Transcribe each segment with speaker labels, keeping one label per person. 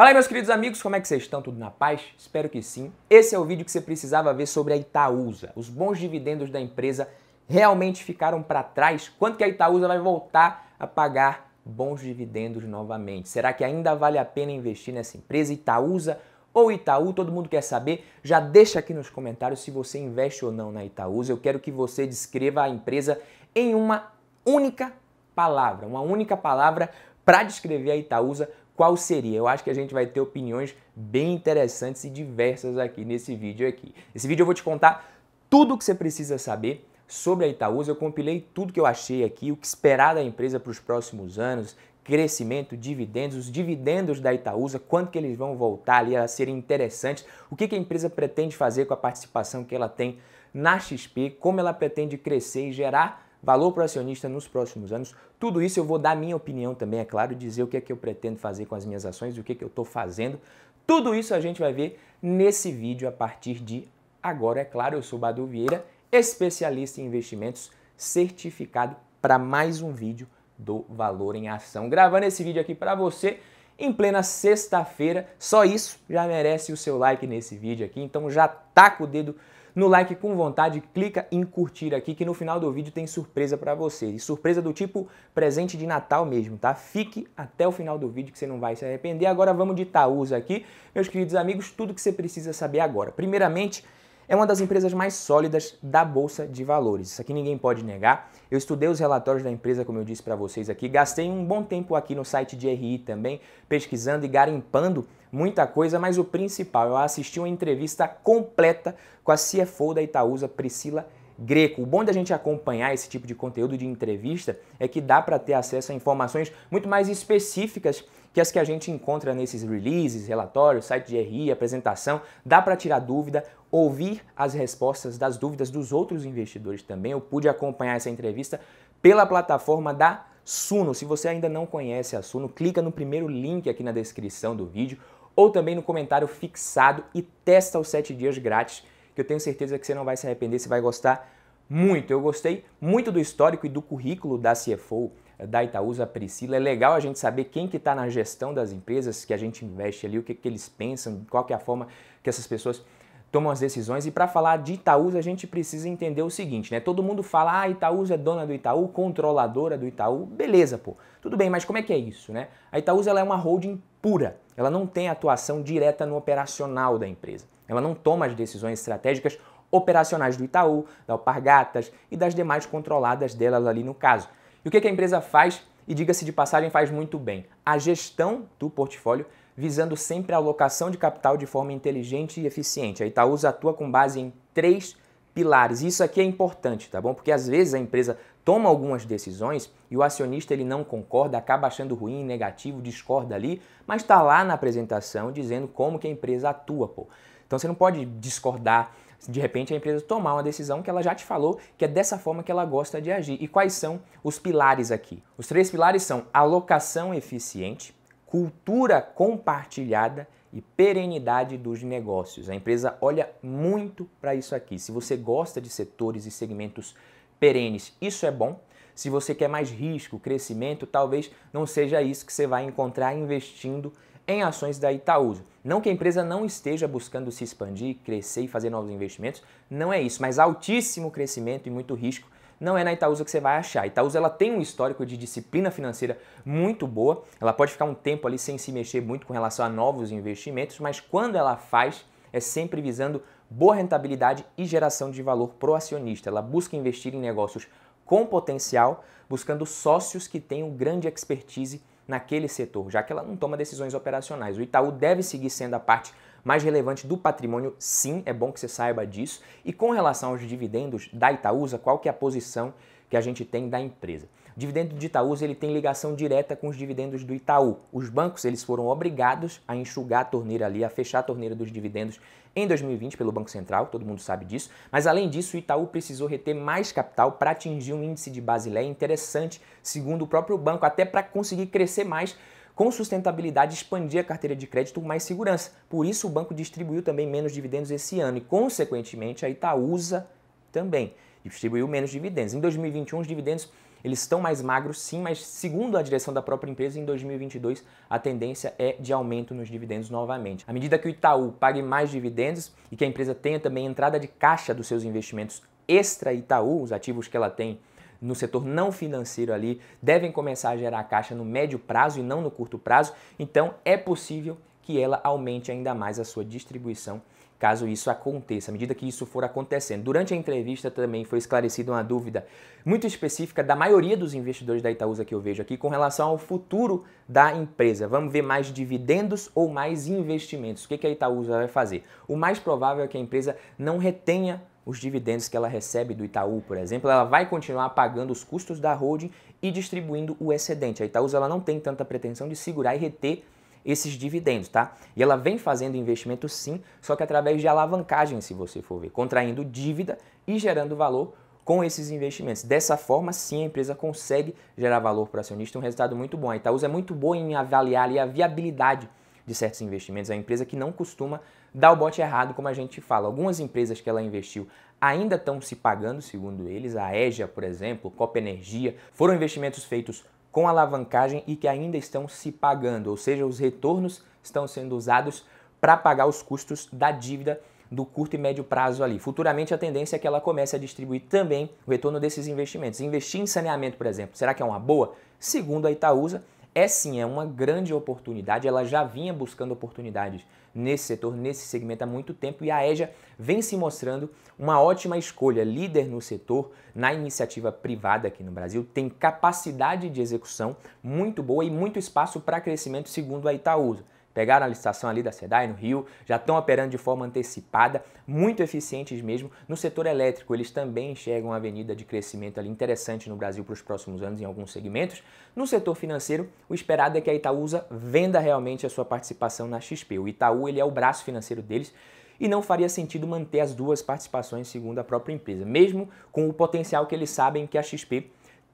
Speaker 1: Fala aí, meus queridos amigos, como é que vocês estão? Tudo na paz? Espero que sim. Esse é o vídeo que você precisava ver sobre a Itaúsa. Os bons dividendos da empresa realmente ficaram para trás? Quanto que a Itaúsa vai voltar a pagar bons dividendos novamente? Será que ainda vale a pena investir nessa empresa Itaúsa ou Itaú? Todo mundo quer saber. Já deixa aqui nos comentários se você investe ou não na Itaúsa. Eu quero que você descreva a empresa em uma única palavra, uma única palavra para descrever a Itaúsa qual seria? Eu acho que a gente vai ter opiniões bem interessantes e diversas aqui nesse vídeo aqui. Nesse vídeo eu vou te contar tudo o que você precisa saber sobre a Itaúsa. Eu compilei tudo que eu achei aqui, o que esperar da empresa para os próximos anos, crescimento, dividendos, os dividendos da Itaúsa, quanto que eles vão voltar ali a serem interessantes, o que, que a empresa pretende fazer com a participação que ela tem na XP, como ela pretende crescer e gerar valor para o acionista nos próximos anos. Tudo isso eu vou dar minha opinião também, é claro, dizer o que é que eu pretendo fazer com as minhas ações, o que é que eu estou fazendo. Tudo isso a gente vai ver nesse vídeo a partir de agora. É claro, eu sou Badu Vieira, especialista em investimentos, certificado para mais um vídeo do Valor em Ação. Gravando esse vídeo aqui para você em plena sexta-feira. Só isso já merece o seu like nesse vídeo aqui. Então já taca o dedo no like com vontade, clica em curtir aqui que no final do vídeo tem surpresa para você. E surpresa do tipo presente de Natal mesmo, tá? Fique até o final do vídeo que você não vai se arrepender. Agora vamos de Itaúsa aqui. Meus queridos amigos, tudo que você precisa saber agora. Primeiramente, é uma das empresas mais sólidas da bolsa de valores. Isso aqui ninguém pode negar. Eu estudei os relatórios da empresa, como eu disse para vocês aqui, gastei um bom tempo aqui no site de RI também, pesquisando e garimpando muita coisa, mas o principal, eu assisti uma entrevista completa com a CFO da Itaúsa, Priscila Greco. O bom da gente acompanhar esse tipo de conteúdo de entrevista é que dá para ter acesso a informações muito mais específicas que as que a gente encontra nesses releases, relatórios, site de RI, apresentação. Dá para tirar dúvida, ouvir as respostas das dúvidas dos outros investidores também. Eu pude acompanhar essa entrevista pela plataforma da Suno. Se você ainda não conhece a Suno, clica no primeiro link aqui na descrição do vídeo ou também no comentário fixado e testa os 7 dias grátis, que eu tenho certeza que você não vai se arrepender, você vai gostar muito. Eu gostei muito do histórico e do currículo da CFO da Itaúsa Priscila. É legal a gente saber quem que está na gestão das empresas que a gente investe ali, o que, que eles pensam, qual que é a forma que essas pessoas tomam as decisões. E para falar de Itaúsa, a gente precisa entender o seguinte, né? Todo mundo fala, ah, Itaúsa é dona do Itaú, controladora do Itaú. Beleza, pô. Tudo bem, mas como é que é isso, né? A Itaúsa ela é uma holding pura. Ela não tem atuação direta no operacional da empresa. Ela não toma as decisões estratégicas operacionais do Itaú, da Alpargatas e das demais controladas delas ali no caso. E o que a empresa faz, e diga-se de passagem, faz muito bem? A gestão do portfólio visando sempre a alocação de capital de forma inteligente e eficiente. A Itaúsa atua com base em três pilares. Isso aqui é importante, tá bom? Porque às vezes a empresa toma algumas decisões e o acionista ele não concorda, acaba achando ruim, negativo, discorda ali, mas está lá na apresentação dizendo como que a empresa atua, pô. Então você não pode discordar, de repente a empresa tomar uma decisão que ela já te falou que é dessa forma que ela gosta de agir. E quais são os pilares aqui? Os três pilares são alocação eficiente, cultura compartilhada e perenidade dos negócios. A empresa olha muito para isso aqui. Se você gosta de setores e segmentos perenes, isso é bom. Se você quer mais risco, crescimento, talvez não seja isso que você vai encontrar investindo em ações da Itaúsa. Não que a empresa não esteja buscando se expandir, crescer e fazer novos investimentos, não é isso, mas altíssimo crescimento e muito risco não é na Itaúsa que você vai achar. A Itaúsa ela tem um histórico de disciplina financeira muito boa, ela pode ficar um tempo ali sem se mexer muito com relação a novos investimentos, mas quando ela faz, é sempre visando boa rentabilidade e geração de valor para o acionista. Ela busca investir em negócios com potencial, buscando sócios que tenham grande expertise naquele setor, já que ela não toma decisões operacionais. O Itaú deve seguir sendo a parte mais relevante do patrimônio, sim, é bom que você saiba disso. E com relação aos dividendos da Itaúsa, qual que é a posição que a gente tem da empresa. O dividendo de Itaú ele tem ligação direta com os dividendos do Itaú. Os bancos eles foram obrigados a enxugar a torneira ali, a fechar a torneira dos dividendos em 2020 pelo Banco Central, todo mundo sabe disso. Mas além disso, o Itaú precisou reter mais capital para atingir um índice de Basileia interessante, segundo o próprio banco, até para conseguir crescer mais com sustentabilidade, expandir a carteira de crédito com mais segurança. Por isso, o banco distribuiu também menos dividendos esse ano e, consequentemente, a Itaúsa também e distribuiu menos dividendos. Em 2021, os dividendos eles estão mais magros, sim, mas segundo a direção da própria empresa, em 2022 a tendência é de aumento nos dividendos novamente. À medida que o Itaú pague mais dividendos e que a empresa tenha também entrada de caixa dos seus investimentos extra Itaú, os ativos que ela tem no setor não financeiro ali, devem começar a gerar caixa no médio prazo e não no curto prazo, então é possível que ela aumente ainda mais a sua distribuição caso isso aconteça, à medida que isso for acontecendo. Durante a entrevista também foi esclarecida uma dúvida muito específica da maioria dos investidores da Itaúsa que eu vejo aqui com relação ao futuro da empresa. Vamos ver mais dividendos ou mais investimentos? O que a Itaúsa vai fazer? O mais provável é que a empresa não retenha os dividendos que ela recebe do Itaú, por exemplo, ela vai continuar pagando os custos da holding e distribuindo o excedente. A Itaúsa ela não tem tanta pretensão de segurar e reter esses dividendos, tá? E ela vem fazendo investimento sim, só que através de alavancagem, se você for ver, contraindo dívida e gerando valor com esses investimentos. Dessa forma, sim, a empresa consegue gerar valor para o acionista, um resultado muito bom. A Itaúsa é muito boa em avaliar ali, a viabilidade de certos investimentos. É uma empresa que não costuma dar o bote errado, como a gente fala. Algumas empresas que ela investiu ainda estão se pagando, segundo eles. A EGA, por exemplo, Copa Energia, foram investimentos feitos com alavancagem e que ainda estão se pagando, ou seja, os retornos estão sendo usados para pagar os custos da dívida do curto e médio prazo ali. Futuramente a tendência é que ela comece a distribuir também o retorno desses investimentos. Investir em saneamento, por exemplo, será que é uma boa? Segundo a Itaúsa, é sim, é uma grande oportunidade, ela já vinha buscando oportunidades nesse setor, nesse segmento há muito tempo e a EJA vem se mostrando uma ótima escolha, líder no setor, na iniciativa privada aqui no Brasil, tem capacidade de execução muito boa e muito espaço para crescimento segundo a Itaúsa pegaram a licitação ali da SEDAI no Rio, já estão operando de forma antecipada, muito eficientes mesmo. No setor elétrico, eles também enxergam uma avenida de crescimento ali interessante no Brasil para os próximos anos em alguns segmentos. No setor financeiro, o esperado é que a Itaúsa venda realmente a sua participação na XP. O Itaú ele é o braço financeiro deles e não faria sentido manter as duas participações segundo a própria empresa, mesmo com o potencial que eles sabem que a XP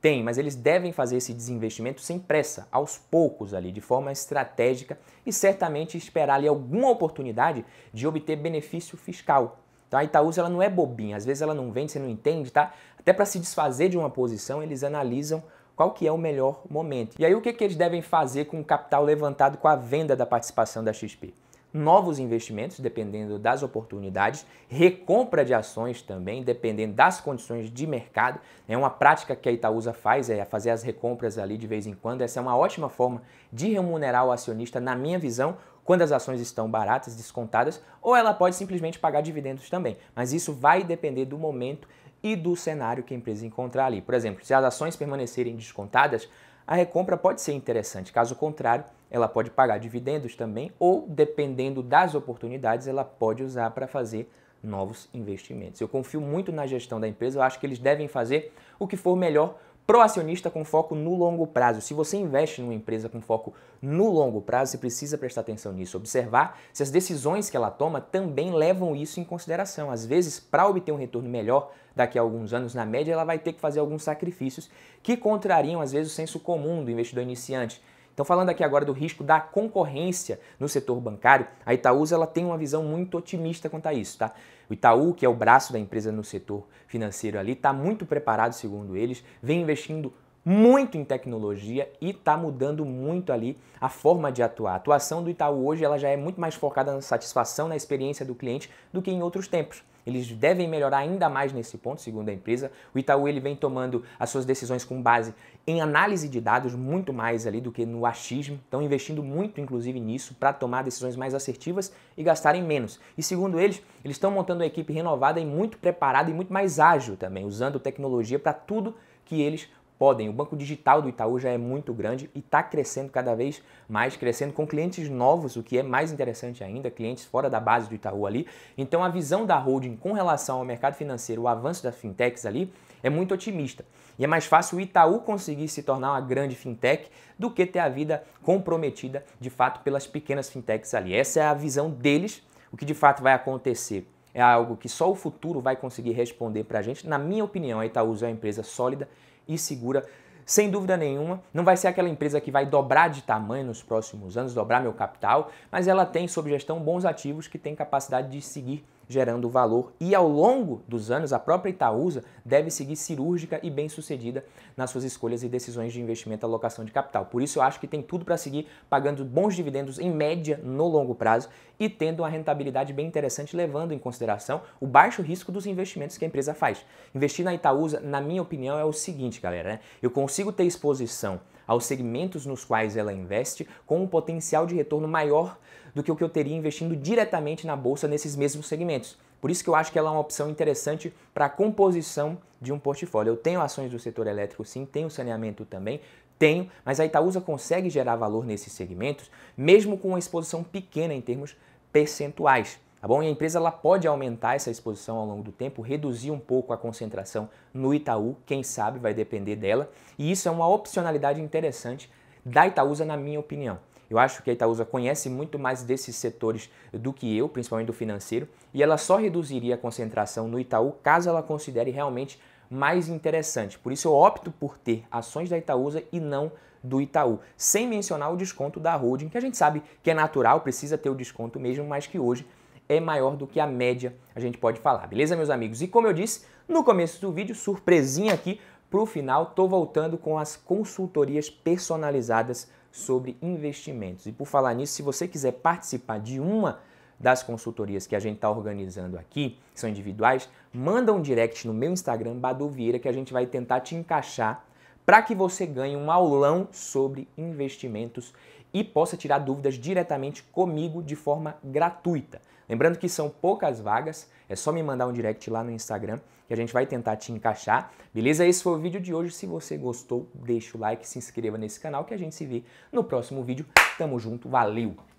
Speaker 1: tem, mas eles devem fazer esse desinvestimento sem pressa, aos poucos ali, de forma estratégica e certamente esperar ali alguma oportunidade de obter benefício fiscal. Então a Itaúsa ela não é bobinha, às vezes ela não vende, você não entende, tá? Até para se desfazer de uma posição, eles analisam qual que é o melhor momento. E aí o que, que eles devem fazer com o capital levantado com a venda da participação da XP? novos investimentos, dependendo das oportunidades, recompra de ações também, dependendo das condições de mercado. É uma prática que a Itaúsa faz, é fazer as recompras ali de vez em quando. Essa é uma ótima forma de remunerar o acionista, na minha visão, quando as ações estão baratas, descontadas, ou ela pode simplesmente pagar dividendos também. Mas isso vai depender do momento e do cenário que a empresa encontrar ali. Por exemplo, se as ações permanecerem descontadas, a recompra pode ser interessante. Caso contrário, ela pode pagar dividendos também, ou dependendo das oportunidades, ela pode usar para fazer novos investimentos. Eu confio muito na gestão da empresa, eu acho que eles devem fazer o que for melhor pro acionista com foco no longo prazo. Se você investe numa empresa com foco no longo prazo, você precisa prestar atenção nisso, observar se as decisões que ela toma também levam isso em consideração. Às vezes, para obter um retorno melhor daqui a alguns anos, na média, ela vai ter que fazer alguns sacrifícios que contrariam às vezes o senso comum do investidor iniciante. Então, falando aqui agora do risco da concorrência no setor bancário, a Itaúsa ela tem uma visão muito otimista quanto a isso, tá? O Itaú, que é o braço da empresa no setor financeiro ali, está muito preparado, segundo eles, vem investindo muito em tecnologia e está mudando muito ali a forma de atuar. A atuação do Itaú hoje ela já é muito mais focada na satisfação, na experiência do cliente do que em outros tempos. Eles devem melhorar ainda mais nesse ponto, segundo a empresa. O Itaú ele vem tomando as suas decisões com base em análise de dados muito mais ali do que no achismo. Estão investindo muito, inclusive, nisso para tomar decisões mais assertivas e gastarem menos. E segundo eles, eles estão montando uma equipe renovada e muito preparada e muito mais ágil também, usando tecnologia para tudo que eles podem. O banco digital do Itaú já é muito grande e está crescendo cada vez mais, crescendo com clientes novos, o que é mais interessante ainda, clientes fora da base do Itaú ali. Então a visão da holding com relação ao mercado financeiro, o avanço das fintechs ali, é muito otimista. E é mais fácil o Itaú conseguir se tornar uma grande fintech do que ter a vida comprometida de fato pelas pequenas fintechs ali. Essa é a visão deles, o que de fato vai acontecer é algo que só o futuro vai conseguir responder para a gente. Na minha opinião, a Itaúsa é uma empresa sólida e segura. Sem dúvida nenhuma, não vai ser aquela empresa que vai dobrar de tamanho nos próximos anos, dobrar meu capital, mas ela tem sob gestão bons ativos que tem capacidade de seguir gerando valor e ao longo dos anos a própria Itaúsa deve seguir cirúrgica e bem-sucedida nas suas escolhas e decisões de investimento e alocação de capital. Por isso eu acho que tem tudo para seguir pagando bons dividendos em média no longo prazo e tendo uma rentabilidade bem interessante levando em consideração o baixo risco dos investimentos que a empresa faz. Investir na Itaúsa, na minha opinião, é o seguinte, galera, né? Eu consigo ter exposição aos segmentos nos quais ela investe com um potencial de retorno maior do que o que eu teria investindo diretamente na bolsa nesses mesmos segmentos. Por isso que eu acho que ela é uma opção interessante para a composição de um portfólio. Eu tenho ações do setor elétrico sim, tenho saneamento também, tenho, mas a Itaúsa consegue gerar valor nesses segmentos, mesmo com uma exposição pequena em termos percentuais. Tá bom? E a empresa ela pode aumentar essa exposição ao longo do tempo, reduzir um pouco a concentração no Itaú, quem sabe vai depender dela. E isso é uma opcionalidade interessante da Itaúsa, na minha opinião. Eu acho que a Itaúsa conhece muito mais desses setores do que eu, principalmente do financeiro, e ela só reduziria a concentração no Itaú caso ela considere realmente mais interessante. Por isso eu opto por ter ações da Itaúsa e não do Itaú, sem mencionar o desconto da holding, que a gente sabe que é natural, precisa ter o desconto mesmo, mas que hoje é maior do que a média, a gente pode falar, beleza, meus amigos? E como eu disse no começo do vídeo, surpresinha aqui pro final, tô voltando com as consultorias personalizadas sobre investimentos. E por falar nisso, se você quiser participar de uma das consultorias que a gente está organizando aqui, que são individuais, manda um direct no meu Instagram, Badovieira, que a gente vai tentar te encaixar para que você ganhe um aulão sobre investimentos e possa tirar dúvidas diretamente comigo de forma gratuita. Lembrando que são poucas vagas, é só me mandar um direct lá no Instagram que a gente vai tentar te encaixar, beleza? Esse foi o vídeo de hoje. Se você gostou, deixa o like, se inscreva nesse canal que a gente se vê no próximo vídeo. Tamo junto, valeu!